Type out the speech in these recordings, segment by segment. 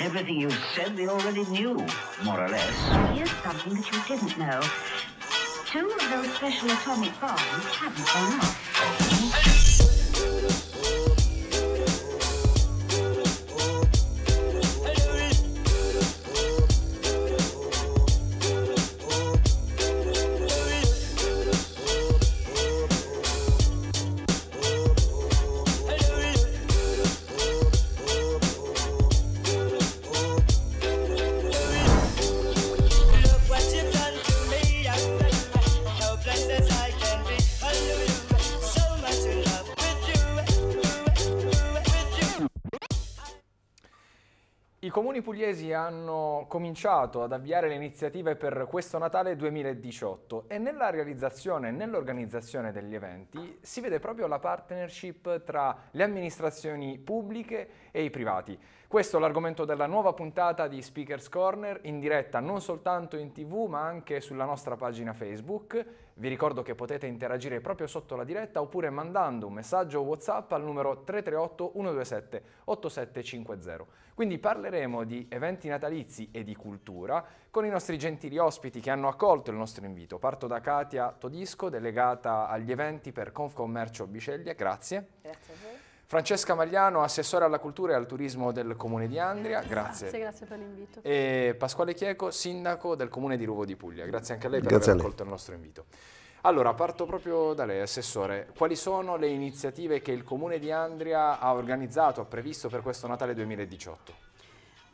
Everything you said we already knew, more or less. Here's something that you didn't know. Two of those special atomic bombs haven't gone off. pugliesi hanno cominciato ad avviare le iniziative per questo Natale 2018 e nella realizzazione e nell'organizzazione degli eventi si vede proprio la partnership tra le amministrazioni pubbliche e i privati. Questo è l'argomento della nuova puntata di Speakers Corner, in diretta non soltanto in tv ma anche sulla nostra pagina Facebook. Vi ricordo che potete interagire proprio sotto la diretta oppure mandando un messaggio WhatsApp al numero 338 127 8750. Quindi parleremo di eventi natalizi e di cultura con i nostri gentili ospiti che hanno accolto il nostro invito. Parto da Katia Todisco, delegata agli eventi per Confcommercio Biceglie. Grazie. Grazie a voi. Francesca Magliano, assessore alla cultura e al turismo del comune di Andria, grazie. Grazie, grazie per l'invito. E Pasquale Chieco, sindaco del comune di Ruvo di Puglia, grazie anche a lei per grazie aver accolto il nostro invito. Allora, parto proprio da lei, Assessore. Quali sono le iniziative che il Comune di Andria ha organizzato, ha previsto per questo Natale 2018?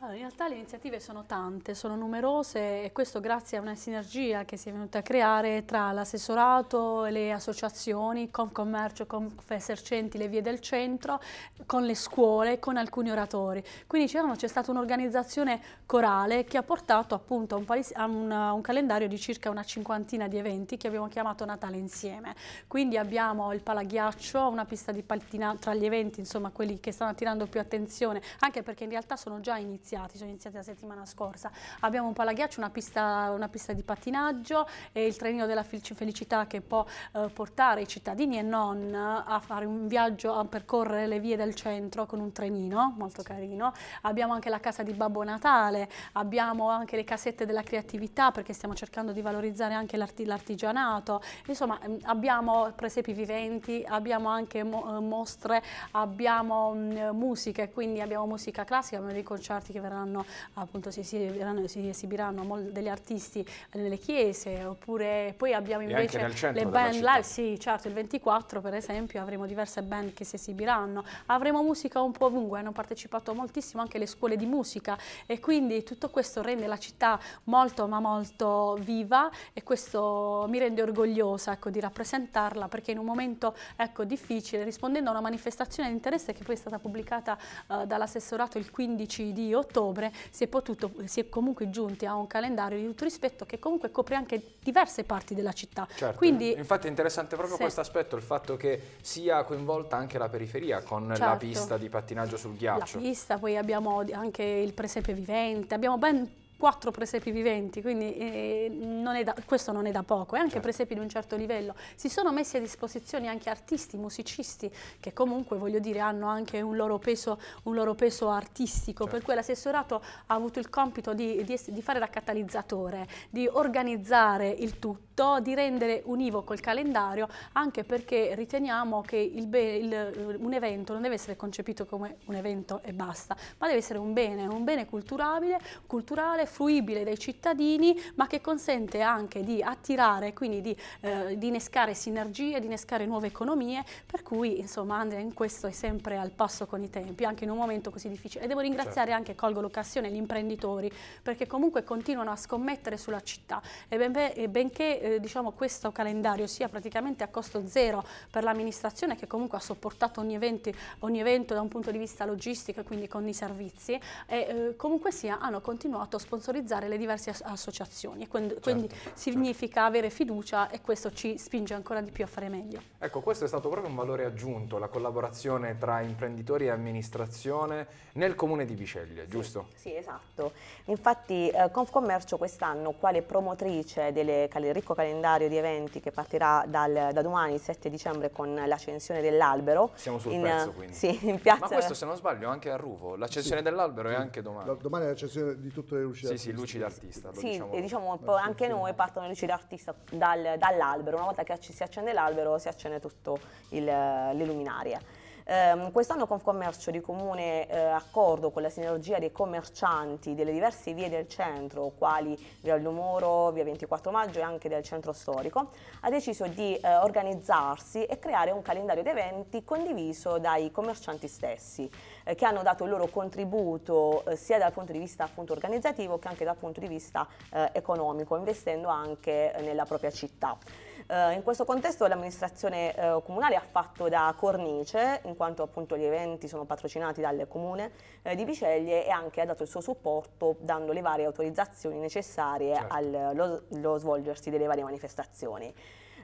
Allora, in realtà le iniziative sono tante, sono numerose e questo grazie a una sinergia che si è venuta a creare tra l'assessorato, le associazioni, Confcommercio, Confesercenti, le vie del centro, con le scuole, con alcuni oratori. Quindi diciamo, c'è stata un'organizzazione corale che ha portato appunto a, un, a un, un, calendario di circa una cinquantina di eventi che abbiamo chiamato Natale Insieme. Quindi abbiamo il palaghiaccio, una pista di pattinaggio, tra gli eventi insomma quelli che stanno attirando più attenzione, anche perché in realtà sono già iniziati iniziati, sono iniziati la settimana scorsa. Abbiamo un palaghiaccio, una pista, una pista di pattinaggio e il trenino della felicità che può eh, portare i cittadini e non a fare un viaggio, a percorrere le vie del centro con un trenino, molto carino. Abbiamo anche la casa di Babbo Natale, abbiamo anche le casette della creatività perché stiamo cercando di valorizzare anche l'artigianato. Insomma, mm, abbiamo presepi viventi, abbiamo anche eh, mostre, abbiamo mm, musiche, quindi abbiamo musica classica, abbiamo dei concerti che che verranno, appunto, si, esibiranno, si esibiranno degli artisti nelle chiese, oppure poi abbiamo invece le band live, sì certo, il 24 per esempio avremo diverse band che si esibiranno, avremo musica un po' ovunque, hanno partecipato moltissimo anche le scuole di musica e quindi tutto questo rende la città molto ma molto viva e questo mi rende orgogliosa ecco, di rappresentarla perché in un momento ecco, difficile rispondendo a una manifestazione di interesse che poi è stata pubblicata eh, dall'assessorato il 15 di ottobre ottobre si è, potuto, si è comunque giunti a un calendario di tutto rispetto che comunque copre anche diverse parti della città. Certo. Quindi, Infatti è interessante proprio sì. questo aspetto, il fatto che sia coinvolta anche la periferia con certo. la pista di pattinaggio sul ghiaccio. La pista, poi abbiamo anche il presepe vivente, abbiamo ben quattro presepi viventi, quindi eh, non da, questo non è da poco, e anche certo. presepi di un certo livello. Si sono messi a disposizione anche artisti, musicisti, che comunque voglio dire hanno anche un loro peso, un loro peso artistico, certo. per cui l'assessorato ha avuto il compito di, di, di fare da catalizzatore, di organizzare il tutto soprattutto di rendere univoco il calendario anche perché riteniamo che il il, eh, un evento non deve essere concepito come un evento e basta, ma deve essere un bene, un bene culturale, culturale fruibile dai cittadini, ma che consente anche di attirare, quindi di, eh, di innescare sinergie, di innescare nuove economie, per cui insomma Andrea in questo è sempre al passo con i tempi, anche in un momento così difficile. E devo ringraziare certo. anche, colgo l'occasione, gli imprenditori, perché comunque continuano a scommettere sulla città e, ben, e benché eh, diciamo, questo calendario sia praticamente a costo zero per l'amministrazione che comunque ha sopportato ogni, eventi, ogni, evento da un punto di vista logistico e quindi con i servizi e eh, comunque sia hanno continuato a sponsorizzare le diverse as associazioni certo, quindi, certo, quindi significa certo. avere fiducia e questo ci spinge ancora di più a fare meglio. Ecco questo è stato proprio un valore aggiunto la collaborazione tra imprenditori e amministrazione nel comune di Biceglie sì, giusto? Sì esatto infatti eh, Confcommercio quest'anno quale promotrice delle Calericco calendario di eventi che partirà dal, da domani, il 7 dicembre, con l'accensione dell'albero. Siamo sul in, pezzo quindi. Sì, in piazza. Ma questo se non sbaglio anche a Ruvo, l'accensione sì. dell'albero sì. è anche domani. La, domani è l'accensione di tutte le luci d'artista. Sì, sì, luci d'artista. Sì, diciamo, e diciamo anche noi partono le luci d'artista dal, dall'albero, una volta che si accende l'albero si accende tutto il, le luminarie. Eh, quest'anno Confcommercio di comune eh, accordo con la sinergia dei commercianti delle diverse vie del centro, quali via Moro, via 24 maggio e anche del centro storico, ha deciso di eh, organizzarsi e creare un calendario di eventi condiviso dai commercianti stessi, eh, che hanno dato il loro contributo eh, sia dal punto di vista appunto, organizzativo che anche dal punto di vista eh, economico, investendo anche nella propria città. Eh, in questo contesto l'amministrazione eh, comunale ha fatto da cornice, in quanto appunto gli eventi sono patrocinati dal comune eh, di Biceglie e anche ha dato il suo supporto dando le varie autorizzazioni necessarie certo. allo svolgersi delle varie manifestazioni.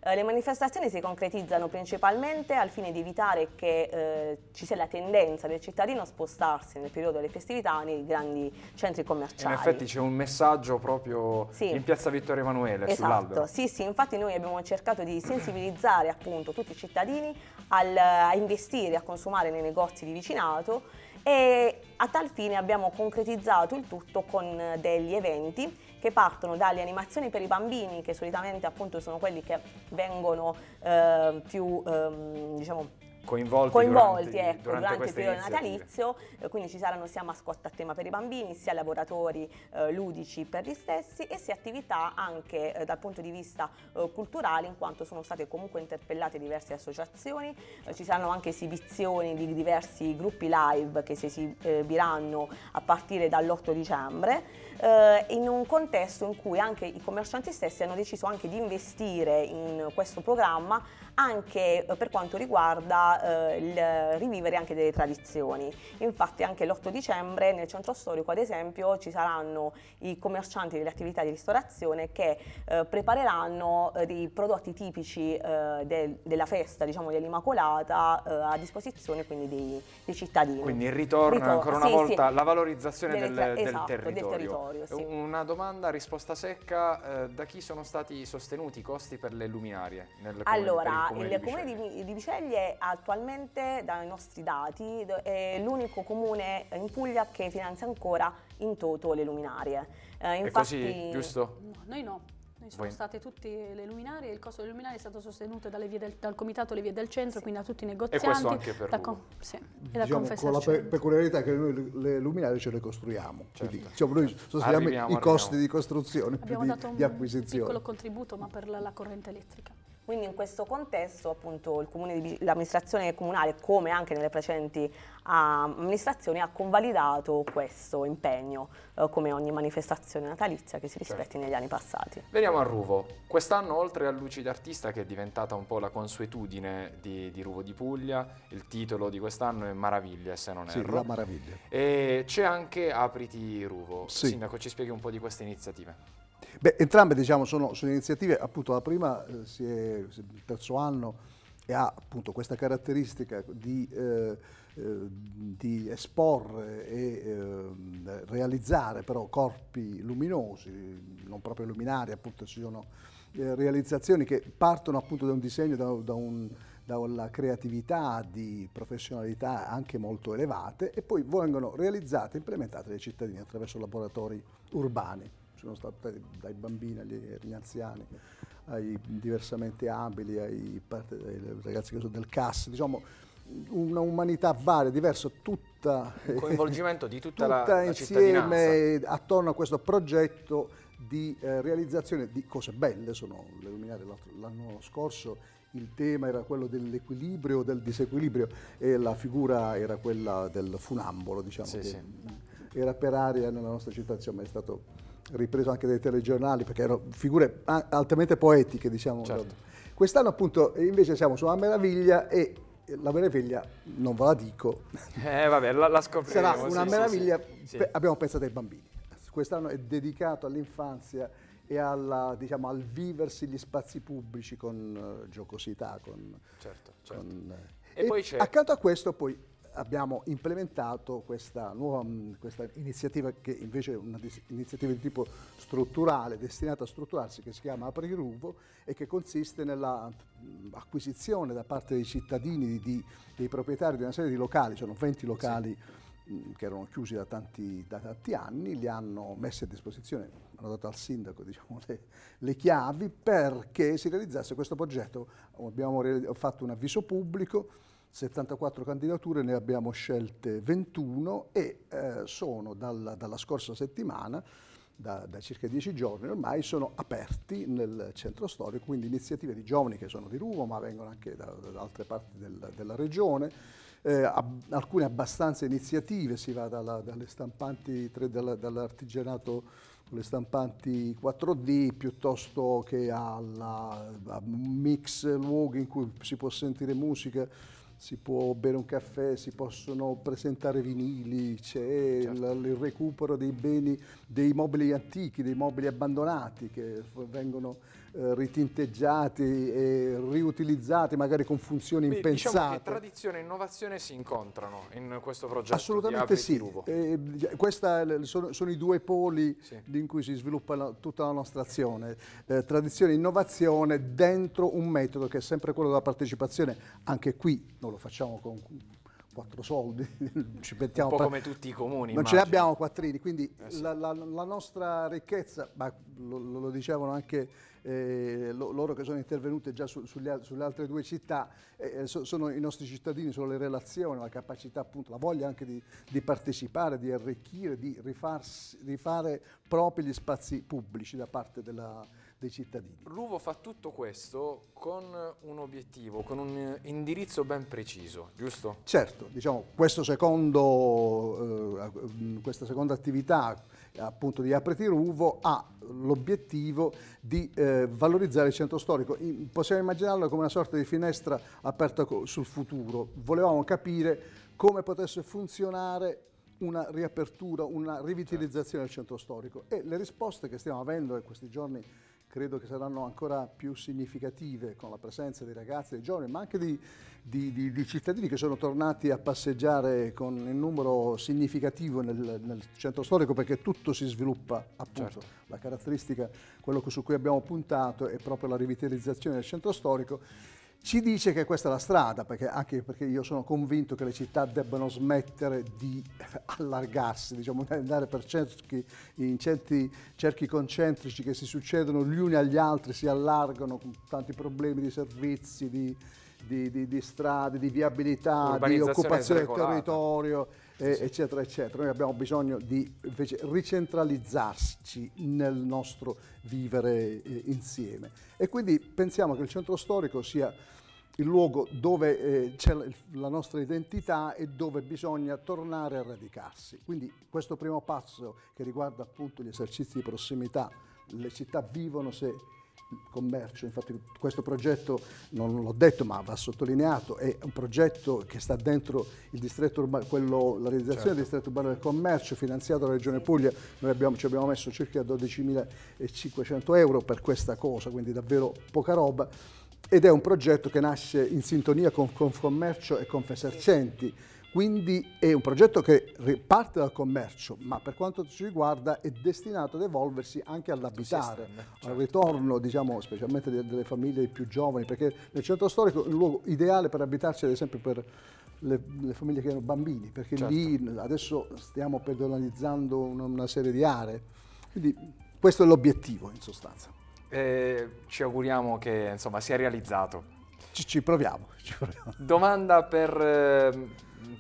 Eh, le manifestazioni si concretizzano principalmente al fine di evitare che eh, ci sia la tendenza del cittadino a spostarsi nel periodo delle festività nei grandi centri commerciali. In effetti c'è un messaggio proprio sì. in piazza Vittorio Emanuele esatto. sull'albero. Sì, sì, infatti noi abbiamo cercato di sensibilizzare appunto tutti i cittadini al, a investire, a consumare nei negozi di vicinato e a tal fine abbiamo concretizzato il tutto con eh, degli eventi che partono dalle animazioni per i bambini, che solitamente appunto sono quelli che vengono eh, più ehm, diciamo, coinvolti, coinvolti durante, ecco, durante, durante il periodo natalizio, eh, quindi ci saranno sia mascotte a tema per i bambini, sia lavoratori eh, ludici per gli stessi e sia attività anche eh, dal punto di vista eh, culturale in quanto sono state comunque interpellate diverse associazioni, eh, ci saranno anche esibizioni di diversi gruppi live che si esibiranno a partire dall'8 dicembre eh, in un contesto in cui anche i commercianti stessi hanno deciso anche di investire in questo programma anche eh, per quanto riguarda eh, il rivivere anche delle tradizioni. Infatti anche l'8 dicembre nel centro storico ad esempio ci saranno i commercianti delle attività di ristorazione che eh, prepareranno eh, dei prodotti tipici eh, del, della festa diciamo, dell'Immacolata a disposizione quindi dei, dei cittadini. Quindi il ritorno, ritorno ancora una sì, volta alla sì. valorizzazione delle, del, esatto, territorio. Del territorio. Vittorio. Sì. Una domanda, risposta secca, eh, da chi sono stati sostenuti i costi per le luminarie? Nel comune, allora, il comune, il comune di, Biceglie. di Biceglie attualmente, dai nostri dati, è l'unico comune in Puglia che finanzia ancora in toto le luminarie. Eh, infatti... È così, giusto? No, noi no. Noi sono Voi... state tutte le luminarie, il costo delle luminarie è stato sostenuto del, dal comitato Le Vie del Centro, sì. quindi da tutti i negozianti. E questo anche per da, con, sì, diciamo, con la pe peculiarità che noi le luminarie ce le costruiamo, certo. quindi, diciamo, noi certo. sosteniamo i costi arriviamo. di costruzione, Abbiamo di, dato un di acquisizione. piccolo contributo ma per la, la corrente elettrica. Quindi in questo contesto appunto l'amministrazione comunale come anche nelle precedenti ah, amministrazioni ha convalidato questo impegno uh, come ogni manifestazione natalizia che si certo. rispetti certo. negli anni passati. Veniamo a Ruvo. Quest'anno oltre a Luci d'Artista che è diventata un po' la consuetudine di, di Ruvo di Puglia, il titolo di quest'anno è Maraviglia se non sì, erro. Sì, la Maraviglia. E c'è anche Apriti Ruvo. Sì. Sindaco ci spieghi un po' di queste iniziative. Beh, entrambe diciamo, sono, sono, iniziative, appunto la prima eh, si è, il terzo anno e ha appunto questa caratteristica di, eh, eh, di esporre e eh, realizzare però corpi luminosi, non proprio luminari, appunto ci sono eh, realizzazioni che partono appunto da un disegno, da, da un dalla creatività di professionalità anche molto elevate e poi vengono realizzate e implementate dai cittadini attraverso laboratori urbani sono state dai bambini agli, anziani, ai diversamente abili, ai, parte, ai ragazzi che sono del CAS, diciamo una umanità varia, diversa, tutta... Il coinvolgimento di tutta, tutta la, la insieme attorno a questo progetto di eh, realizzazione di cose belle, sono le luminari l'anno scorso il tema era quello dell'equilibrio o del disequilibrio e la figura era quella del funambolo, diciamo, sì, che sì. era per aria nella nostra città, insomma è stato ripreso anche dai telegiornali, perché erano figure altamente poetiche, diciamo. Certo. Quest'anno appunto invece siamo su sulla meraviglia e la meraviglia non ve la dico. Eh vabbè, la, la scopriremo. Sarà una sì, meraviglia, sì, sì. abbiamo pensato ai bambini. Quest'anno è dedicato all'infanzia e alla, diciamo, al viversi gli spazi pubblici con uh, eh, giocosità. Con, certo, certo. Con, uh, e, e, poi c'è... Accanto a questo poi abbiamo implementato questa nuova mm, questa iniziativa che invece è un'iniziativa di tipo strutturale, destinata a strutturarsi, che si chiama Apri Ruvo e che consiste nell'acquisizione mm, da parte dei cittadini, di, dei proprietari di una serie di locali, cioè 20 locali mm, che erano chiusi da tanti, da tanti, anni, li hanno messi a disposizione, hanno dato al sindaco diciamo, le, le, chiavi perché si realizzasse questo progetto. Abbiamo fatto un avviso pubblico 74 candidature, ne abbiamo scelte 21 e eh, sono dalla, dalla, scorsa settimana, da, da, circa 10 giorni ormai, sono aperti nel centro storico, quindi iniziative di giovani che sono di Ruvo ma vengono anche da, da altre parti del, della regione. Eh, ab alcune abbastanza iniziative, si va dalla, dalle stampanti, dall'artigianato con le stampanti 4D piuttosto che alla, a un mix luoghi in cui si può sentire musica si può bere un caffè, si possono presentare vinili, c'è certo. il, il, recupero dei beni, dei mobili antichi, dei mobili abbandonati che vengono eh, ritinteggiati e riutilizzati magari con funzioni Beh, diciamo impensate. Diciamo tradizione e innovazione si incontrano in questo progetto Assolutamente sì, eh, eh, questa, sono, sono, i due poli sì. in cui si sviluppa la, tutta la nostra azione, eh, tradizione e innovazione dentro un metodo che è sempre quello della partecipazione, anche qui non lo facciamo con quattro soldi, ci mettiamo... Un po' come tutti i comuni. Non immagino. ce ne abbiamo quattrini, quindi eh sì. la, la, la, nostra ricchezza, ma lo, lo dicevano anche eh, loro che sono intervenute già su, sulle, sulle, altre due città, eh, eh, so, sono i nostri cittadini, sono le relazioni, la capacità appunto, la voglia anche di, di partecipare, di arricchire, di rifarsi, rifare propri gli spazi pubblici da parte della dei cittadini. Ruvo fa tutto questo con un obiettivo, con un eh, indirizzo ben preciso, giusto? Certo, diciamo, secondo, eh, eh, questa seconda attività appunto di Apreti Ruvo ha l'obiettivo di eh, valorizzare il centro storico. possiamo immaginarlo come una sorta di finestra aperta sul futuro. Volevamo capire come potesse funzionare una riapertura, una rivitalizzazione del centro storico e le risposte che stiamo avendo in questi giorni credo che saranno ancora più significative con la presenza dei ragazzi, dei giovani, ma anche di, di, di, di cittadini che sono tornati a passeggiare con un numero significativo nel, nel, centro storico perché tutto si sviluppa appunto. Certo. La caratteristica, quello su cui abbiamo puntato è proprio la rivitalizzazione del centro storico ci dice che questa è la strada, perché, anche perché io sono convinto che le città debbano smettere di allargarsi, diciamo, andare per cerchi, in certi cerchi concentrici che si succedono gli uni agli altri, si allargano con tanti problemi di servizi, di, di, di, di strade, di viabilità, di occupazione del territorio eh, eccetera, eccetera. Noi abbiamo bisogno di invece ricentralizzarci nel nostro vivere eh, insieme. E quindi pensiamo che il centro storico sia il luogo dove eh, c'è la nostra identità e dove bisogna tornare a radicarsi. Quindi questo primo passo che riguarda appunto gli esercizi di prossimità, le città vivono se commercio, infatti questo progetto, non l'ho detto ma va sottolineato, è un progetto che sta dentro urbano, quello, la realizzazione certo. del distretto urbano del commercio finanziato dalla Regione Puglia, noi abbiamo, ci abbiamo messo circa 12.500 euro per questa cosa, quindi davvero poca roba, ed è un progetto che nasce in sintonia con Confcommercio e Confesercenti. Sì quindi è un progetto che parte dal commercio, ma per quanto ci riguarda è destinato ad evolversi anche all'abitare, certo. al ritorno, diciamo, specialmente delle famiglie più giovani, perché nel centro storico è un luogo ideale per abitarci, ad esempio per le, le famiglie che hanno bambini, perché certo. lì adesso stiamo pedonalizzando una, una serie di aree. Quindi questo è l'obiettivo in sostanza. Eh, ci auguriamo che insomma, sia realizzato. Ci, ci, proviamo, ci, proviamo, Domanda per, ehm,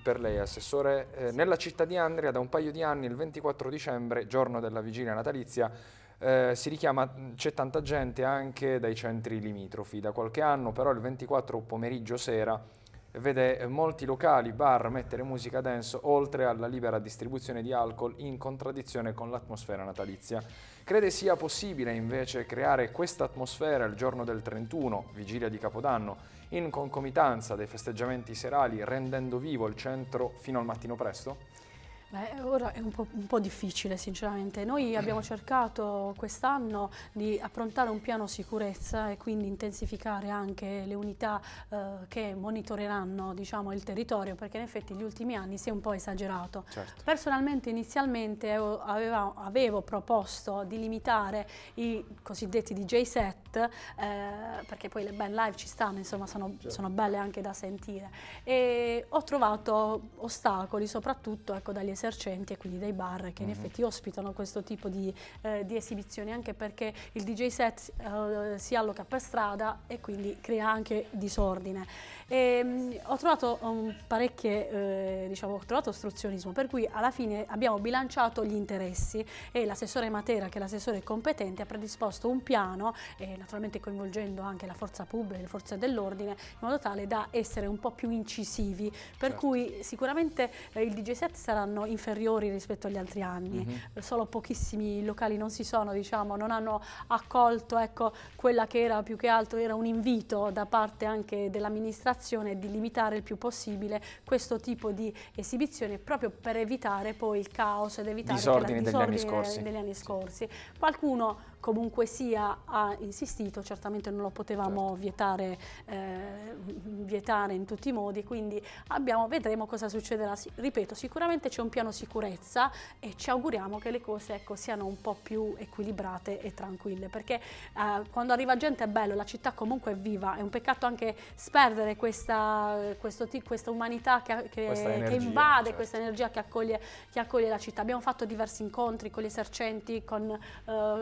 per lei, Assessore. Eh, nella città di Andria da un paio di anni, il 24 dicembre, giorno della vigilia natalizia, eh, si richiama, c'è tanta gente anche dai centri limitrofi. Da qualche anno però il 24 pomeriggio sera vede molti locali, bar mettere musica dance oltre alla libera distribuzione di alcol in contraddizione con l'atmosfera natalizia. Crede sia possibile invece creare questa atmosfera il giorno del 31, vigilia di Capodanno, in concomitanza dei festeggiamenti serali rendendo vivo il centro fino al mattino presto? Beh, ora è un po', un po', difficile sinceramente. Noi abbiamo cercato quest'anno di approntare un piano sicurezza e quindi intensificare anche le unità eh, che monitoreranno diciamo, il territorio perché in effetti negli ultimi anni si è un po' esagerato. Certo. Personalmente inizialmente avevo, avevo, proposto di limitare i cosiddetti DJ set eh, perché poi le band live ci stanno, insomma sono, certo. sono belle anche da sentire e ho trovato ostacoli soprattutto ecco, dagli esercenti e quindi dai bar che in mhm. effetti ospitano questo tipo di, eh, di esibizioni anche perché il DJ set eh, si alloca per strada e quindi crea anche disordine. E, ehm, mh, ho trovato um, parecchie, eh, diciamo, ho trovato ostruzionismo, per cui alla fine abbiamo bilanciato gli interessi e l'assessore Matera, che è l'assessore competente, ha predisposto un piano, naturalmente coinvolgendo anche la forza pubblica e le forze dell'ordine, in modo tale da essere un po' più incisivi, per certo. cui sicuramente eh, il DJ set saranno inferiori rispetto agli altri anni, mm -hmm. solo pochissimi locali non si sono, diciamo, non hanno accolto ecco, quella che era più che altro era un invito da parte anche dell'amministrazione di limitare il più possibile questo tipo di esibizione proprio per evitare poi il caos ed evitare disordine, la, disordine degli anni scorsi. Degli anni scorsi. Qualcuno comunque sia ha insistito, certamente non lo potevamo certo. vietare, eh, vietare, in tutti i modi, quindi abbiamo, vedremo cosa succederà. ripeto, sicuramente c'è un piano sicurezza e ci auguriamo che le cose ecco, siano un po' più equilibrate e tranquille, perché eh, quando arriva gente è bello, la città comunque è viva, è un peccato anche sperdere questa, questo, questa umanità che, che, questa energia, che invade, certo. questa energia che accoglie, che accoglie, la città. Abbiamo fatto diversi incontri con gli esercenti, con, eh,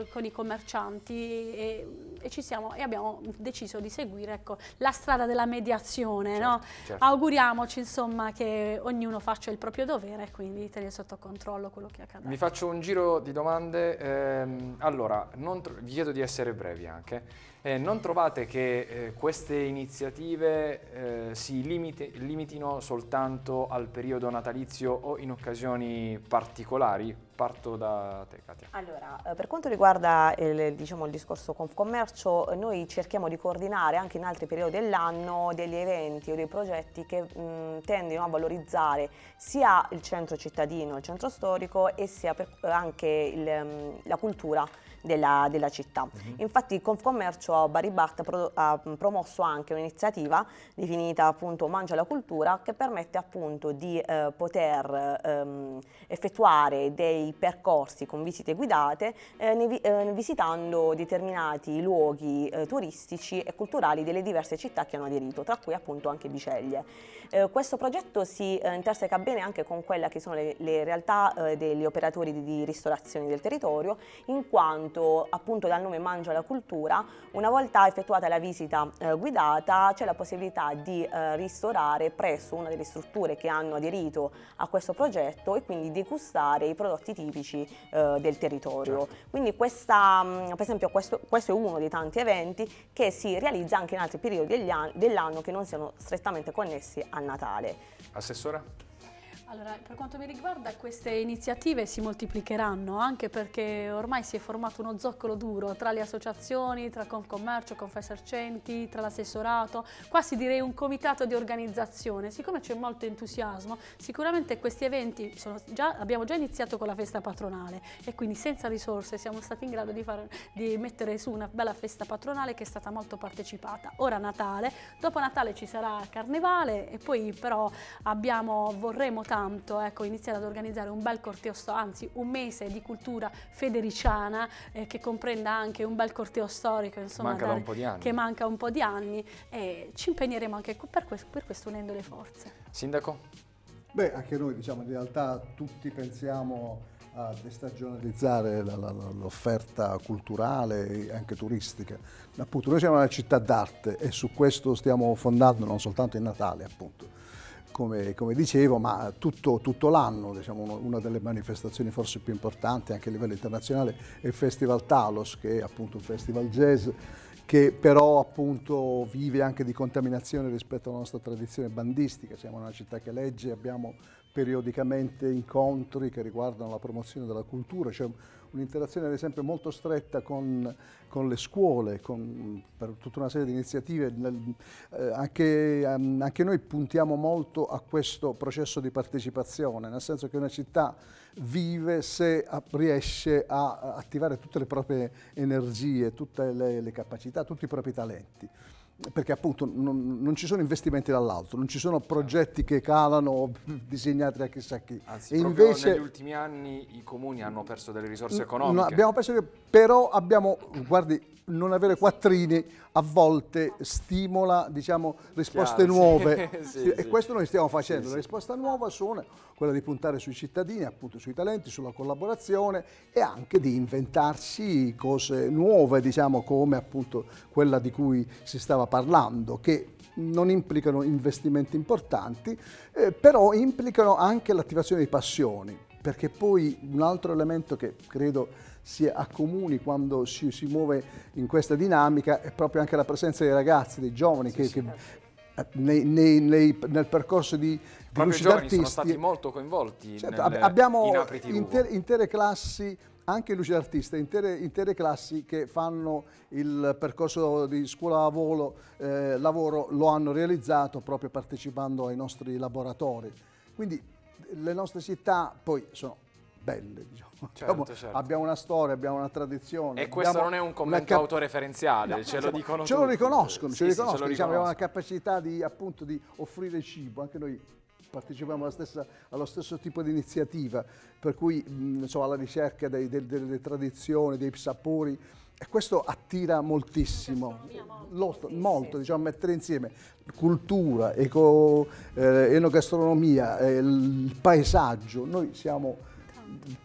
con i commercianti, commercianti e, e, siamo, e abbiamo deciso di seguire ecco, la strada della mediazione. Certo, no? certo. Auguriamoci insomma, che ognuno faccia il proprio dovere e quindi tenere sotto controllo quello che accade. Vi faccio un giro di domande. Ehm, allora, vi chiedo di essere brevi anche. Eh, non trovate che eh, queste iniziative eh, si limite, limitino soltanto al periodo natalizio o in occasioni particolari? Parto da te Katia. Allora, eh, per quanto riguarda il, diciamo, il discorso Confcommercio, eh, noi cerchiamo di coordinare anche in altri periodi dell'anno degli eventi o dei progetti che mh, mm, tendono a valorizzare sia il centro cittadino, il centro storico e sia per, eh, anche il, mm, la cultura della, della città. Mm-hmm. Infatti Confcommercio Bari Bart pro, ha promosso anche un'iniziativa definita appunto Mangia la Cultura che permette appunto di eh, poter ehm, effettuare dei percorsi con visite guidate eh, ne, eh, visitando determinati luoghi eh, turistici e culturali delle diverse città che hanno aderito, tra cui appunto anche Biceglie. Eh, questo progetto si eh, interseca bene anche con quelle che sono le, le realtà degli operatori di, di ristorazione del territorio in quanto appunto, appunto dal nome Mangia la Cultura, una volta effettuata la visita eh, guidata c'è la possibilità di eh, ristorare presso una delle strutture che hanno aderito a questo progetto e quindi degustare i prodotti tipici eh, del territorio. Certo. Quindi questa, mm, per esempio questo, questo, è uno dei tanti eventi che si realizza anche in altri periodi dell'anno che non siano strettamente connessi al Natale. Assessora? Allora, per quanto mi riguarda queste iniziative si moltiplicheranno anche perché ormai si è formato uno zoccolo duro tra le associazioni, tra Confcommercio, Confesercenti, tra l'assessorato, quasi direi un comitato di organizzazione. Siccome c'è molto entusiasmo, sicuramente questi eventi già, abbiamo già iniziato con la festa patronale e quindi senza risorse siamo stati in grado di, far, di mettere su una bella festa patronale che è stata molto partecipata. Ora Natale, dopo Natale ci sarà Carnevale e poi però abbiamo, vorremmo tanto tanto, ecco, iniziare ad organizzare un bel corteo storico, anzi un mese di cultura federiciana eh, che comprenda anche un bel corteo storico, insomma, manca dare, un po' di anni. che manca un po' di anni e ci impegneremo anche per questo, per questo unendo le forze. Sindaco? Beh, anche noi diciamo in realtà tutti pensiamo a destagionalizzare l'offerta culturale e anche turistica. Appunto, noi siamo una città d'arte e su questo stiamo fondando non soltanto il Natale, appunto, come, come dicevo, ma tutto, tutto l'anno, diciamo, una delle manifestazioni forse più importanti anche a livello internazionale è il Festival Talos, che è appunto un festival jazz che però appunto vive anche di contaminazione rispetto alla nostra tradizione bandistica, siamo una città che legge, abbiamo periodicamente incontri che riguardano la promozione della cultura, cioè un'interazione ad esempio molto stretta con, con le scuole, con, per tutta una serie di iniziative. Eh, anche, ehm, anche, noi puntiamo molto a questo processo di partecipazione, nel senso che una città vive se riesce a attivare tutte le proprie energie, tutte le, le capacità, tutti i propri talenti perché appunto non, non, ci sono investimenti dall'alto, non ci sono progetti che calano disegnati da chissà chi. Anzi, e invece, negli ultimi anni i comuni hanno perso delle risorse economiche. No, abbiamo perso, però abbiamo, guardi, non avere quattrini a volte stimola diciamo, risposte Chiaro, nuove sì, sì, e sì. questo noi stiamo facendo. La risposta nuova sono quella di puntare sui cittadini, appunto sui talenti, sulla collaborazione e anche di inventarsi cose nuove, diciamo, come appunto quella di cui si stava parlando, che non implicano investimenti importanti, eh, però implicano anche l'attivazione di passioni perché poi un altro elemento che credo si accomuni quando si, si muove in questa dinamica è proprio anche la presenza dei ragazzi, dei giovani sì, che, sì. che certo. nei, nei, nei, nel percorso di, di uscita artisti. sono stati molto coinvolti certo, nel, Abbiamo in inter, intere classi anche luce d'artista, intere, intere, classi che fanno il percorso di scuola lavoro, eh, lavoro lo hanno realizzato proprio partecipando ai nostri laboratori. Quindi le nostre città poi sono belle, diciamo. Certo, abbiamo, certo. abbiamo, una storia, abbiamo una tradizione. E questo non è un commento autoreferenziale, no, ce lo dicono Ce lo riconoscono, sì, ce, sì, riconoscono, ce lo diciamo, abbiamo la capacità di, appunto, di offrire cibo, anche noi partecipiamo alla stessa, allo stesso tipo di iniziativa, per cui mh, insomma, alla ricerca dei, del, delle tradizioni, dei sapori, e questo attira moltissimo, molto, molto diciamo, mettere insieme cultura, eco, eh, enogastronomia, eh, il paesaggio. Noi siamo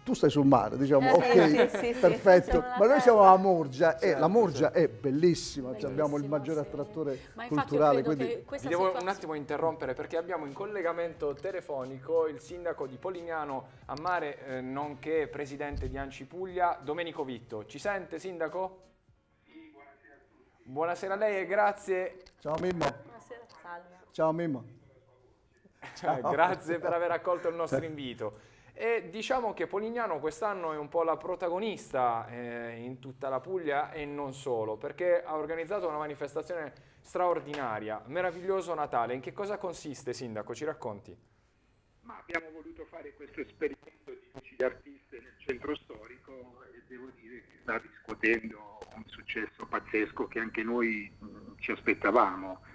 tu stai sul mare, diciamo, eh, ok, sì, sì, perfetto, ma noi siamo a Morgia eh, certo, e la Morgia certo. è bellissima, cioè abbiamo il maggiore attrattore culturale. Quindi... devo situazione... un attimo interrompere perché abbiamo in collegamento telefonico il sindaco di Polignano a mare, eh, nonché presidente di Anci Puglia, Domenico Vitto. Ci sente sindaco? Sì, buonasera a tutti. Buonasera a lei e grazie. Ciao Mimmo. Buonasera, salve. Ciao Mimmo. Cioè, Ciao. Grazie per aver accolto il nostro invito. E diciamo che Polignano quest'anno è un po' la protagonista eh, in tutta la Puglia e non solo, perché ha organizzato una manifestazione straordinaria, meraviglioso Natale. In che cosa consiste, Sindaco? Ci racconti? Ma abbiamo voluto fare questo esperimento di 10 artiste nel centro storico e devo dire che sta riscuotendo un successo pazzesco che anche noi mh, ci aspettavamo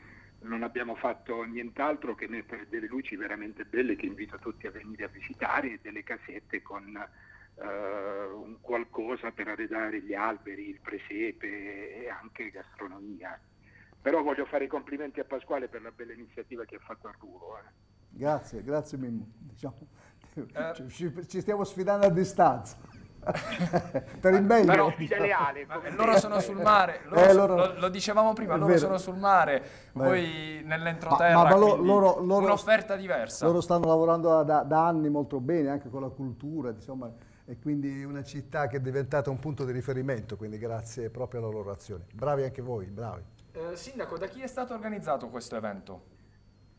non abbiamo fatto nient'altro che mettere delle luci veramente belle che invito tutti a venire a visitare e delle casette con eh, un qualcosa per arredare gli alberi, il presepe e anche gastronomia. Però voglio fare i complimenti a Pasquale per la bella iniziativa che ha fatto a Ruolo. Eh. Grazie, grazie Mimmo. Diciamo, eh. ci, ci stiamo sfidando a distanza per il meglio. Però leale, loro sono sul mare, eh, loro... lo, lo, dicevamo prima, loro sono sul mare, Beh. poi nell'entroterra, ma, ma lo, loro, loro, un'offerta diversa. Loro stanno lavorando da, da, anni molto bene anche con la cultura, insomma, e quindi una città che è diventata un punto di riferimento, quindi grazie proprio alla loro azione. Bravi anche voi, bravi. Eh, sindaco, da chi è stato organizzato questo evento?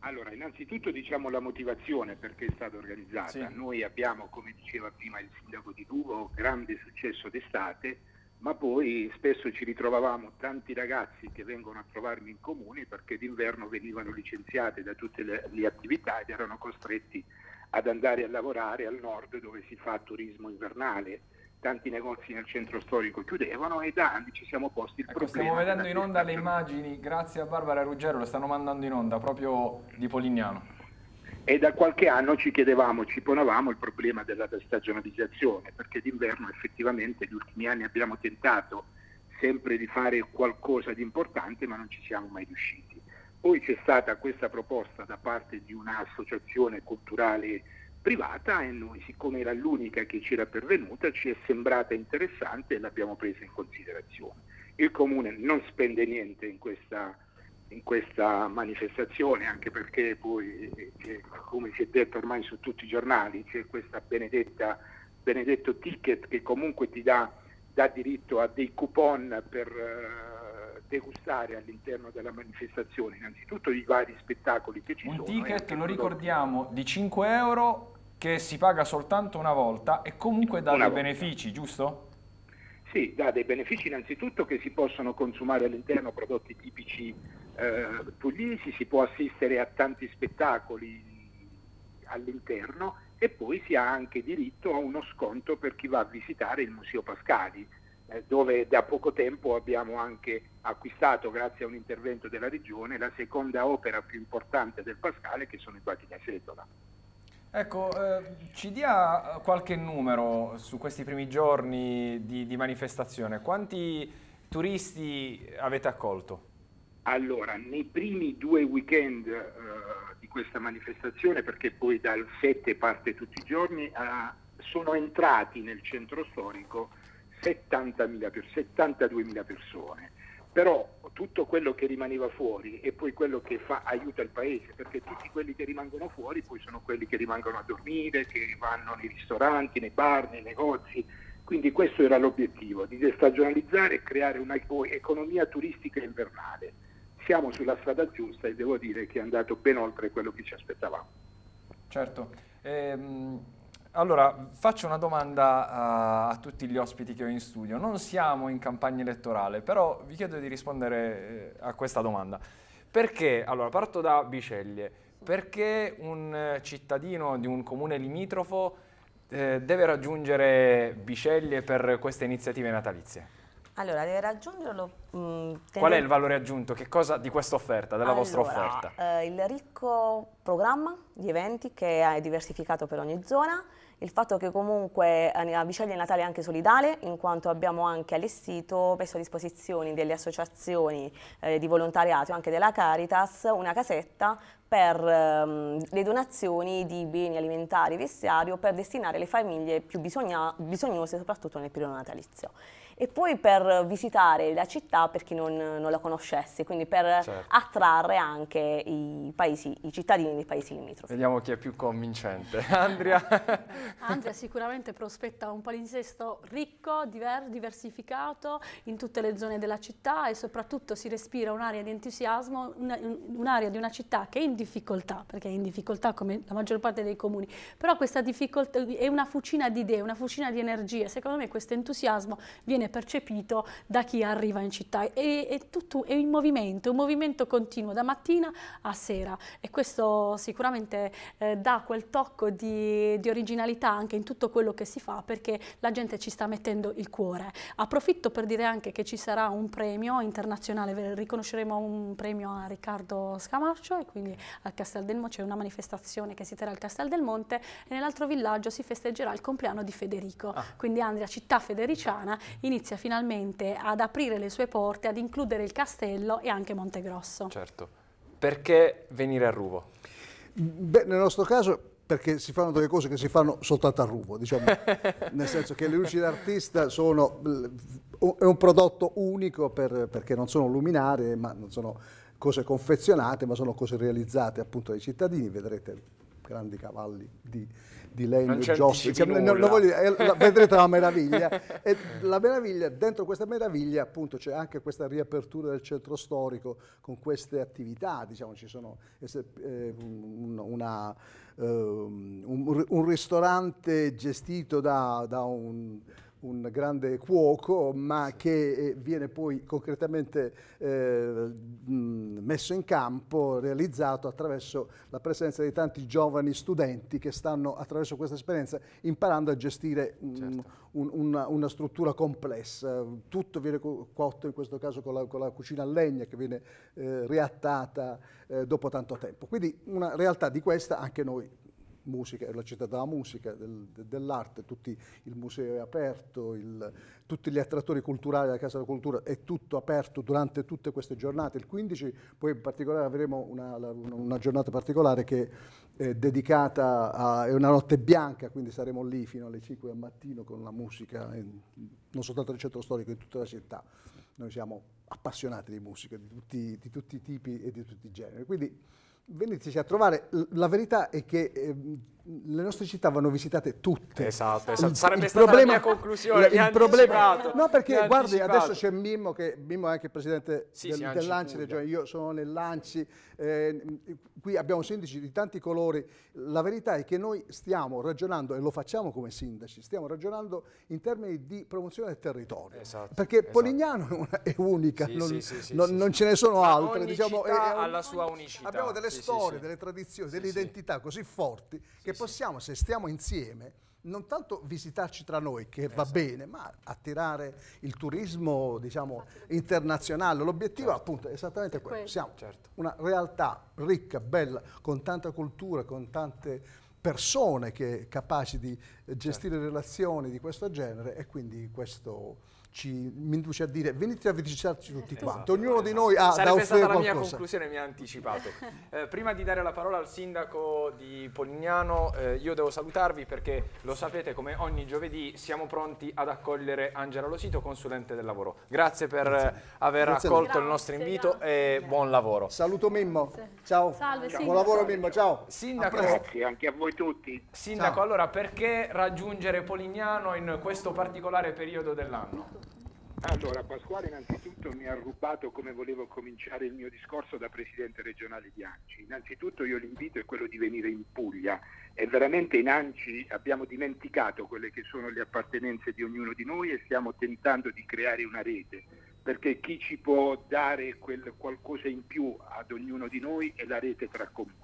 Allora, innanzitutto diciamo la motivazione perché è stata organizzata. Sì. Noi abbiamo, come diceva prima il sindaco di Duvo, grande successo d'estate, ma poi spesso ci ritrovavamo tanti ragazzi che vengono a trovarmi in comune perché d'inverno venivano licenziati da tutte le, le attività ed erano costretti ad andare a lavorare al nord dove si fa turismo invernale tanti negozi nel centro storico chiudevano e da anni ci siamo posti il ecco, problema. Stiamo vedendo in onda le immagini, grazie a Barbara Ruggero, le stanno mandando in onda proprio di Polignano. E da qualche anno ci chiedevamo, ci ponevamo il problema della stagionalizzazione, perché d'inverno effettivamente negli ultimi anni abbiamo tentato sempre di fare qualcosa di importante, ma non ci siamo mai riusciti. Poi c'è stata questa proposta da parte di un'associazione culturale privata e noi, siccome era l'unica che ci era pervenuta, ci è sembrata interessante e l'abbiamo presa in considerazione. Il comune non spende niente in questa, in questa manifestazione, anche perché poi, eh, eh, come si è detto ormai su tutti i giornali, c'è questo benedetto ticket che comunque ti dà, dà, diritto a dei coupon per eh, degustare all'interno della manifestazione innanzitutto i vari spettacoli che ci un sono. Un ticket, lo ricordiamo, di 5 euro che si paga soltanto una volta e comunque dà una dei volta. benefici, giusto? Sì, dà dei benefici innanzitutto che si possono consumare all'interno prodotti tipici eh, pugliesi, si può assistere a tanti spettacoli all'interno e poi si ha anche diritto a uno sconto per chi va a visitare il Museo Pascali, eh, dove da poco tempo abbiamo anche acquistato, grazie a un intervento della Regione, la seconda opera più importante del Pascale che sono i Bacchi da Cetola. Ecco, eh, ci dia eh, qualche numero su questi primi giorni di, di manifestazione. Quanti turisti avete accolto? Allora, nei primi due weekend eh, di questa manifestazione, perché poi dal 7 parte tutti i giorni, eh, sono entrati nel centro storico 70.000, 72.000 persone. Però tutto quello che rimaneva fuori e poi quello che fa aiuta il paese, perché tutti quelli che rimangono fuori poi sono quelli che rimangono a dormire, che vanno nei ristoranti, nei bar, nei negozi. Quindi questo era l'obiettivo, di destagionalizzare e creare un'economia turistica invernale. Siamo sulla strada giusta e devo dire che è andato ben oltre quello che ci aspettavamo. Certo. Ehm allora, faccio una domanda uh, a tutti gli ospiti che ho in studio. Non siamo in campagna elettorale, però vi chiedo di rispondere eh, a questa domanda. Perché, allora, parto da Biceglie, perché un cittadino di un comune limitrofo eh, deve raggiungere Biceglie per queste iniziative natalizie? Allora, deve raggiungerlo... Mh, mm, Qual è il valore aggiunto cosa, di questa offerta, della allora, vostra offerta? Eh, il ricco programma di eventi che è diversificato per ogni zona, il fatto che comunque la eh, Vicelli di Natale è anche solidale, in quanto abbiamo anche allestito, messo a disposizione delle associazioni eh, di volontariato e anche della Caritas, una casetta per ehm, le donazioni di beni alimentari e vestiario per destinare le famiglie più bisogna, bisognose, soprattutto nel periodo natalizio e poi per visitare la città per chi non, non la conoscesse, quindi per certo. attrarre anche i, paesi, i cittadini dei paesi limitrofi. Vediamo chi è più convincente. Andrea? Andrea sicuramente prospetta un palinsesto ricco, diver diversificato in tutte le zone della città e soprattutto si respira un'area di entusiasmo, un'area un di una città che è in difficoltà, perché è in difficoltà come la maggior parte dei comuni, però questa difficoltà è una fucina di idee, una fucina di energie, secondo me questo entusiasmo viene viene percepito da chi arriva in città. È, è tutto è un movimento, un movimento continuo da mattina a sera e questo sicuramente eh, dà quel tocco di, di originalità anche in tutto quello che si fa perché la gente ci sta mettendo il cuore. Approfitto per dire anche che ci sarà un premio internazionale, riconosceremo un premio a Riccardo Scamarcio e quindi al Castel del Monte c'è una manifestazione che si terrà al Castel del Monte e nell'altro villaggio si festeggerà il compleanno di Federico, ah. quindi Andrea città federiciana in inizia finalmente ad aprire le sue porte, ad includere il castello e anche Montegrosso. Certo. Perché venire a Ruvo? Beh, nel nostro caso perché si fanno delle cose che si fanno soltanto a ruvo, diciamo, nel senso che le luci d'artista sono eh, è un prodotto unico per, perché non sono luminarie, ma non sono cose confezionate, ma sono cose realizzate appunto dai cittadini, vedrete grandi cavalli di, di legno, giossi, non, cioè, non voglio, eh, vedrete la meraviglia. E la meraviglia, dentro questa meraviglia appunto c'è anche questa riapertura del centro storico con queste attività, diciamo ci sono eh, eh una, eh, un, un, ristorante gestito da, da un un grande cuoco, ma che eh, viene poi concretamente eh, messo in campo, realizzato attraverso la presenza di tanti giovani studenti che stanno attraverso questa esperienza imparando a gestire un, certo. un, una, una, struttura complessa. Tutto viene cotto in questo caso con la, con la cucina a legna che viene eh, riattata eh, dopo tanto tempo. Quindi una realtà di questa anche noi musica, la città della musica, del, dell'arte, tutti, il museo è aperto, il, tutti gli attrattori culturali della Casa della Cultura è tutto aperto durante tutte queste giornate. Il 15 poi in particolare avremo una, una giornata particolare che è dedicata a è una notte bianca, quindi saremo lì fino alle 5 del mattino con la musica, in, non soltanto nel centro storico, in tutta la città. Noi siamo appassionati di musica, di tutti, di tutti i tipi e di tutti i generi. Quindi, veniteci a trovare. La verità è che eh, le nostre città vanno visitate tutte. Esatto, esatto. Il, sarebbe il stata problema, la mia conclusione. Il, il problema, no, perché guardi, adesso c'è Mimmo, che Mimmo è anche presidente sì, del, sì, dell'Anci Regione, io sono nell'Anci. Eh, qui abbiamo sindaci di tanti colori, la verità è che noi stiamo ragionando, e lo facciamo come sindaci, stiamo ragionando in termini di promozione del territorio, esatto, perché esatto. Polignano è, unica, sì, non, sì, sì, non, non ce ne sono altre. Ogni diciamo, è, eh, ha la sua unicità. Abbiamo delle storie, delle tradizioni, delle identità così forti che possiamo, se stiamo insieme, non tanto visitarci tra noi, che esatto. va bene, ma attirare il turismo diciamo, internazionale. L'obiettivo certo. appunto è esattamente quello. quello. Siamo certo. una realtà ricca, bella, con tanta cultura, con tante persone che capaci di gestire certo. relazioni di questo genere e quindi questo ci, mi induce a dire venite a visitarci tutti esatto, quanti, ognuno esatto. di noi ha Sarebbe da offrire qualcosa. Sarebbe stata la mia conclusione, mi ha anticipato. Eh, prima di dare la parola al sindaco di Polignano, eh, io devo salutarvi perché lo sapete come ogni giovedì siamo pronti ad accogliere Angela Losito, consulente del lavoro. Grazie per grazie. Eh, aver grazie accolto il nostro invito grazie. e buon lavoro. Saluto Mimmo, ciao. Salve, ciao. Buon lavoro Mimmo, ciao. Sindaco, grazie anche a voi tutti. Sindaco, ciao. allora perché raggiungere Polignano in questo particolare periodo dell'anno? Allora, Pasquale innanzitutto mi ha rubato come volevo cominciare il mio discorso da presidente regionale di Anci. Innanzitutto io l'invito è quello di venire in Puglia e veramente in Anci abbiamo dimenticato quelle che sono le appartenenze di ognuno di noi e stiamo tentando di creare una rete perché chi ci può dare quel qualcosa in più ad ognuno di noi è la rete tra comuni.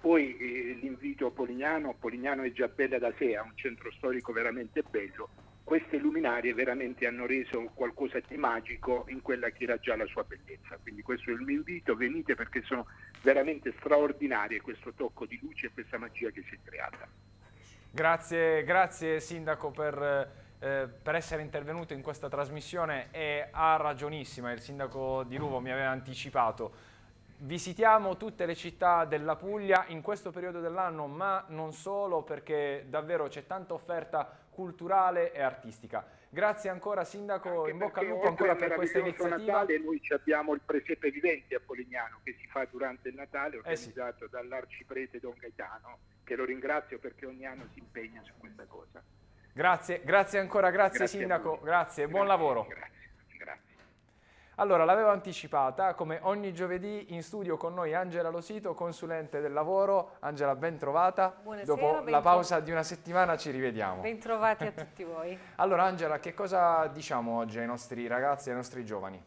Poi eh, l'invito a Polignano, Polignano è già bella da sé, ha un centro storico veramente bello queste luminarie veramente hanno reso qualcosa di magico in quella che era già la sua bellezza. Quindi questo è il mio invito, venite perché sono veramente straordinarie questo tocco di luce e questa magia che si è creata. Grazie, grazie Sindaco per, eh, per essere intervenuto in questa trasmissione e ha ragionissima, il Sindaco di Ruvo mi aveva anticipato. Visitiamo tutte le città della Puglia in questo periodo dell'anno, ma non solo perché davvero c'è tanta offerta culturale e artistica. Grazie ancora Sindaco, Anche in bocca al lupo ancora per questa iniziativa. Natale noi abbiamo il presepe vivente a Polignano che si fa durante il Natale organizzato eh sì. dall'arciprete Don Gaetano che lo ringrazio perché ogni anno si impegna su questa cosa. Grazie, grazie ancora, grazie, grazie Sindaco, grazie, grazie, buon lavoro. Grazie. Allora, l'avevo anticipata, come ogni giovedì in studio con noi Angela Losito, consulente del lavoro. Angela, ben trovata. Buonasera. Dopo la pausa di una settimana ci rivediamo. Bentrovati a tutti voi. allora, Angela, che cosa diciamo oggi ai nostri ragazzi ai nostri giovani?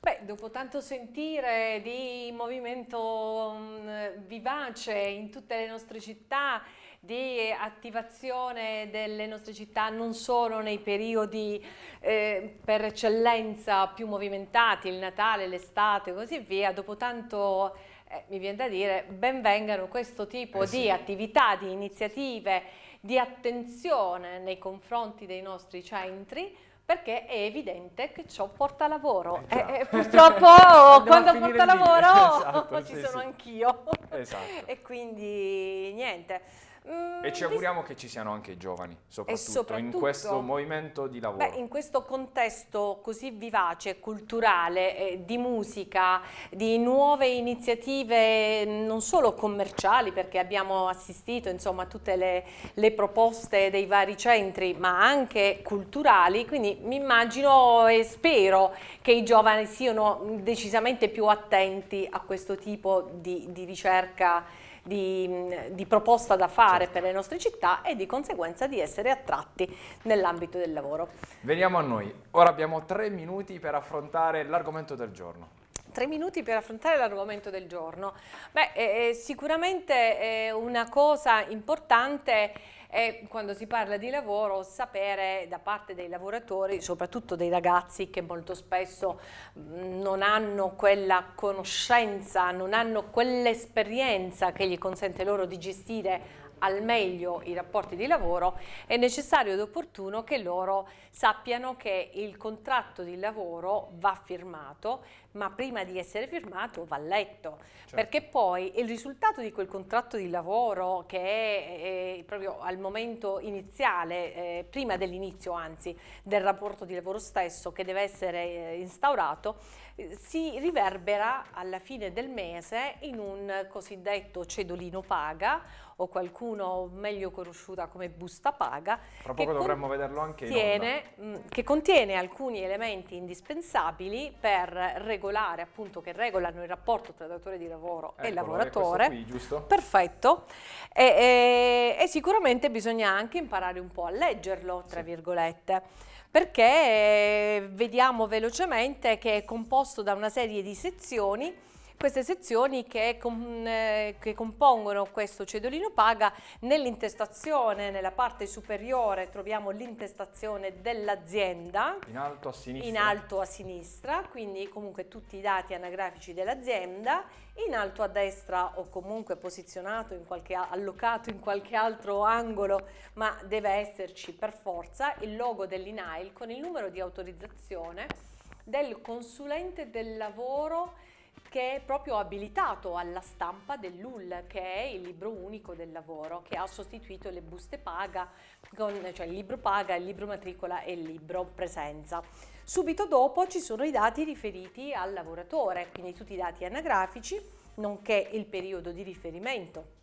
Beh, dopo tanto sentire di movimento mh, mm, vivace in tutte le nostre città, di attivazione delle nostre città non solo nei periodi eh, per eccellenza più movimentati, il Natale, l'estate e così via, dopo tanto eh, mi viene da dire benvengano questo tipo eh sì. di attività, di iniziative, di attenzione nei confronti dei nostri centri perché è evidente che ciò porta lavoro eh, e, eh, e eh, purtroppo quando porta lavoro esatto, ci sì, sono sì. anch'io esatto. e quindi niente Mm, e ci auguriamo che ci siano anche i giovani, soprattutto, soprattutto, in questo movimento di lavoro. Beh, in questo contesto così vivace, culturale, eh, di musica, di nuove iniziative non solo commerciali, perché abbiamo assistito insomma, a tutte le, le proposte dei vari centri, ma anche culturali, quindi mi immagino e spero che i giovani siano decisamente più attenti a questo tipo di, di ricerca di, di proposta da fare certo. per le nostre città e di conseguenza di essere attratti nell'ambito del lavoro. Veniamo a noi. Ora abbiamo tre minuti per affrontare l'argomento del giorno tre minuti per affrontare l'argomento del giorno. Beh, eh, eh sicuramente eh, una cosa importante è e quando si parla di lavoro sapere da parte dei lavoratori, soprattutto dei ragazzi che molto spesso non hanno quella conoscenza, non hanno quell'esperienza che gli consente loro di gestire al meglio i rapporti di lavoro, è necessario ed opportuno che loro sappiano che il contratto di lavoro va firmato, ma prima di essere firmato va letto, certo. perché poi il risultato di quel contratto di lavoro che è, è proprio al momento iniziale, eh, prima dell'inizio anzi del rapporto di lavoro stesso che deve essere eh, instaurato, eh, si riverbera alla fine del mese in un cosiddetto cedolino paga o qualcuno meglio conosciuta come busta paga. Tra poco dovremmo vederlo anche tiene, mm, che contiene alcuni elementi indispensabili per regolare, appunto, che regolano il rapporto tra datore di lavoro Eccolo, e ecco, lavoratore. Qui, giusto? Perfetto. E, e, e, sicuramente bisogna anche imparare un po' a leggerlo, tra sì. virgolette perché eh, vediamo velocemente che è composto da una serie di sezioni queste sezioni che, eh, che compongono questo cedolino paga nell'intestazione, nella parte superiore troviamo l'intestazione dell'azienda. In alto a sinistra. In alto a sinistra, quindi comunque tutti i dati anagrafici dell'azienda. In alto a destra o comunque posizionato, in qualche, allocato in qualche altro angolo, ma deve esserci per forza il logo dell'INAIL con il numero di autorizzazione del consulente del lavoro che è proprio abilitato alla stampa dell'UL, che è il libro unico del lavoro, che ha sostituito le buste paga, con, cioè il libro paga, il libro matricola e il libro presenza. Subito dopo ci sono i dati riferiti al lavoratore, quindi tutti i dati anagrafici, nonché il periodo di riferimento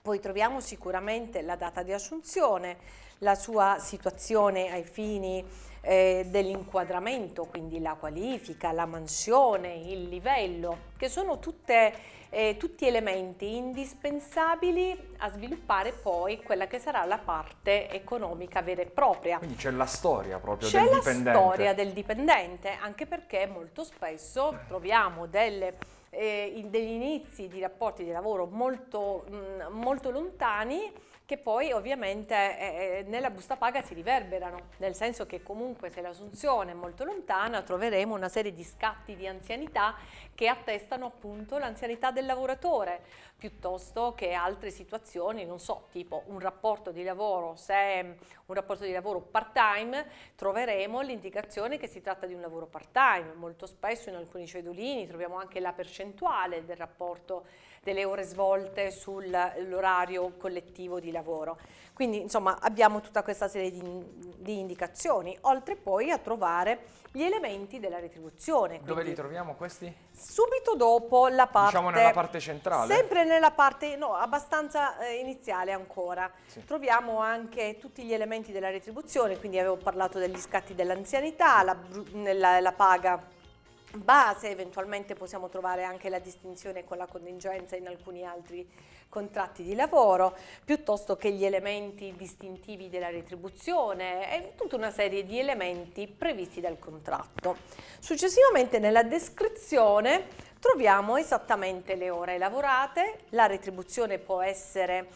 poi troviamo sicuramente la data di assunzione, la sua situazione ai fini eh, dell'inquadramento, quindi la qualifica, la mansione, il livello, che sono tutte, eh, tutti elementi indispensabili a sviluppare poi quella che sarà la parte economica vera e propria. Quindi c'è la storia proprio del dipendente. C'è la storia del dipendente, anche perché molto spesso troviamo delle eh, degli inizi di rapporti di lavoro molto, mh, mm, molto lontani che poi ovviamente eh, eh, nella busta paga si riverberano, nel senso che comunque se l'assunzione è molto lontana troveremo una serie di scatti di anzianità che attestano appunto l'anzianità del lavoratore, piuttosto che altre situazioni, non so, tipo un rapporto di lavoro, se un rapporto di lavoro part-time, troveremo l'indicazione che si tratta di un lavoro part-time, molto spesso in alcuni cedolini troviamo anche la percentuale del rapporto delle ore svolte sull'orario collettivo di lavoro. Quindi insomma abbiamo tutta questa serie di, di indicazioni, oltre poi a trovare gli elementi della retribuzione. Dove li troviamo questi? Subito dopo la parte... Diciamo nella parte centrale? Sempre nella parte, no, abbastanza eh, iniziale ancora. Sì. Troviamo anche tutti gli elementi della retribuzione, quindi avevo parlato degli scatti dell'anzianità, la, la, la paga base, eventualmente possiamo trovare anche la distinzione con la contingenza in alcuni altri contratti di lavoro, piuttosto che gli elementi distintivi della retribuzione e tutta una serie di elementi previsti dal contratto. Successivamente nella descrizione troviamo esattamente le ore lavorate, la retribuzione può essere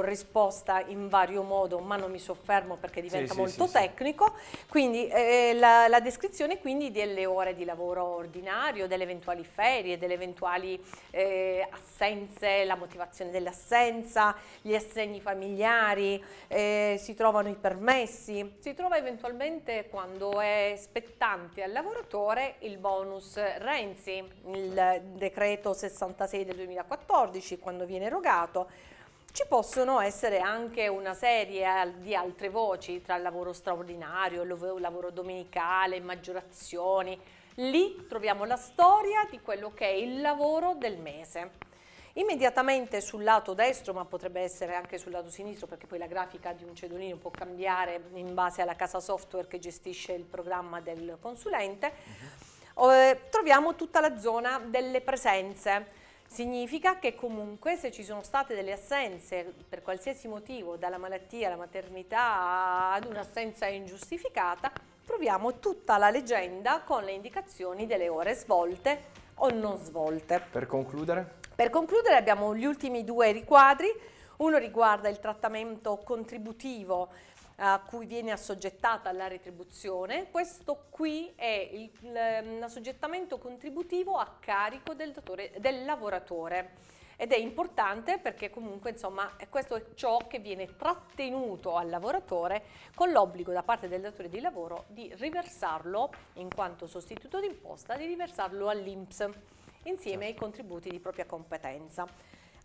corrisposta in vario modo, ma non mi soffermo perché diventa sì, molto sì, tecnico. Quindi eh, la, la, descrizione quindi delle ore di lavoro ordinario, delle eventuali ferie, delle eventuali eh, assenze, la motivazione dell'assenza, gli assegni familiari, eh, si trovano i permessi, si trova eventualmente quando è spettante al lavoratore il bonus Renzi, il decreto 66 del 2014 quando viene erogato ci possono essere anche una serie di altre voci tra il lavoro straordinario, il lavoro domenicale, maggiorazioni. Lì troviamo la storia di quello che è il lavoro del mese. Immediatamente sul lato destro, ma potrebbe essere anche sul lato sinistro, perché poi la grafica di un cedolino può cambiare in base alla casa software che gestisce il programma del consulente, mhm. eh, troviamo tutta la zona delle presenze Significa che comunque se ci sono state delle assenze per qualsiasi motivo, dalla malattia alla maternità ad un'assenza ingiustificata, troviamo tutta la leggenda con le indicazioni delle ore svolte o non svolte. Per concludere? Per concludere abbiamo gli ultimi due riquadri. Uno riguarda il trattamento contributivo a cui viene assoggettata la retribuzione. Questo qui è l'assoggettamento mm, contributivo a carico del, datore, del lavoratore ed è importante perché comunque insomma questo è ciò che viene trattenuto al lavoratore con l'obbligo da parte del datore di lavoro di riversarlo in quanto sostituto d'imposta di riversarlo all'INPS insieme ai certo. contributi di propria competenza.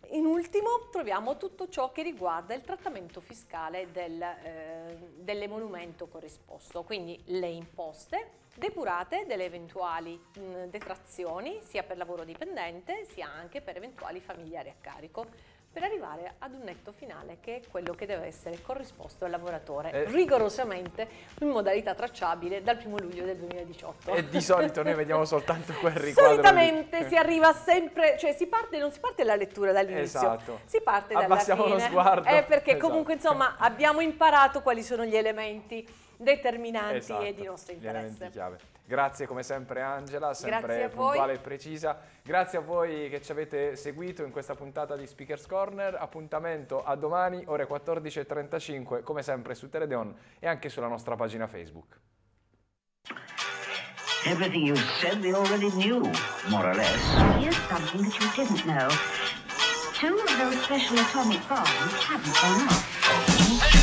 In ultimo troviamo tutto ciò che riguarda il trattamento fiscale del, eh, dell'emolumento corrisposto, quindi le imposte depurate delle eventuali mh, detrazioni sia per lavoro dipendente sia anche per eventuali familiari a carico per arrivare ad un netto finale che è quello che deve essere corrisposto al lavoratore eh, rigorosamente in modalità tracciabile dal 1 luglio del 2018. E di solito noi vediamo soltanto quel riquadro. Solitamente si arriva sempre, cioè si parte, non si parte la lettura dall'inizio, esatto. si parte dalla Abbassiamo fine. Abbassiamo lo sguardo. Eh, perché esatto. comunque insomma abbiamo imparato quali sono gli elementi determinanti esatto. e di nostro interesse. Gli elementi chiave. Grazie come sempre Angela, sempre puntuale e precisa. Grazie a voi che ci avete seguito in questa puntata di Speakers Corner. Appuntamento a domani ore 14.35 come sempre su Teledeon e anche sulla nostra pagina Facebook. Everything you said we already knew, more or less. Here's something that you didn't know. Two of those special atomic bombs haven't gone off.